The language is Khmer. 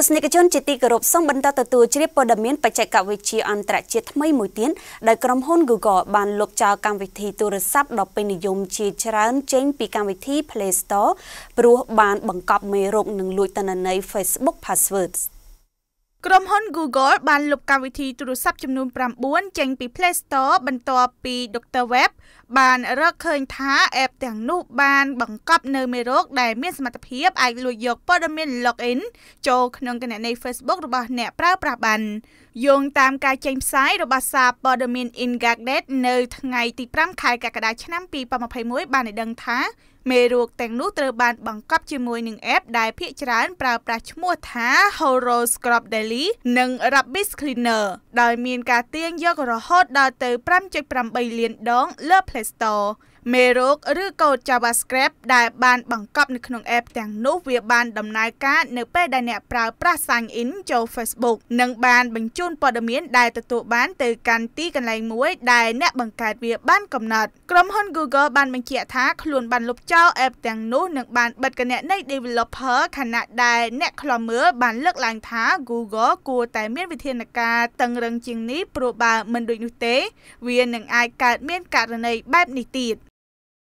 ស្សនិកជនជាទីគោរពសូមបន្តទទួលជ្រាបព័ត៌មានបច្ចេកវិទ្យាអន្តរជាតិថ្មីមួយទៀតដែលក្រុមហ៊ុន Google បានលុបចោលកម្មវិធីទូរស័ព្ទដ៏ពេញនិយមជាច្រើនចេញពីកម្មវិធី Play Store ព្រោះបានបង្កប់មេរោគនិងលួចទិន្នន័យ Facebook Passwords ក្រុមហ៊ុន Google បានលុបកម្មវិធីទូរស័ព្ទចំនួន9ចេញពី Play Store បន្ទាប់ពី Dr. Web បានរកឃើញថា app ទាំងនោះបានបង្កប់នៅមេរោគដែលមានសមត្ថភាពអាចលួចយកព័ត៌មាន login ចូលក្នុងគណនី Facebook របស់អ្នកប្រើប្រាស់បានយោងតាមការចេញផ្សាយរបស់សារព័ត៌មាន Ingardet នៅថ្ងៃទី5ខែកក្កដាឆ្នាំ2021បានឲ្យដឹងថាមេរោគទាំងនោះត្រូវបានបង្កប់ជាមួយនឹង app ដែលភាគច្រើនប្រើប្រាស់ឈ្មោះថា Horoscope Daily Valley និង Rubbish Cleaner ដោយមានការទាញយករហូតដល់ទៅ5.8លានដងលើ Play Store មេរោគឬកូដ JavaScript ដែលបានបង្កប់នៅក្នុង app ទាំងនោះវាបានដំណើរការនៅ ពេលដែលអ្នកប្រើប្រាស់ sign in ចូល Facebook និង បានបញ្ជូនព័ត៌មានដែលទទួលបានទៅកាន់ទីកន្លែងមួយ ដែលអ្នកបង្កើតវា បានកំណត់ក្រុមហ៊ុន Google បានបញ្ជាក់ថាខ្លួនបានលុបចោល app ទាំងនោះនិងបានបិទគណនី developer ខណៈដែលអ្នកខ្លំមើលបានលើកឡើងថា Google គួរតែមានវិធានការតឹងរឹងជាងនេះព្រោះបើមិនដូចនោះទេ វានឹងអាចកើតមានករណីបែបនេះទៀត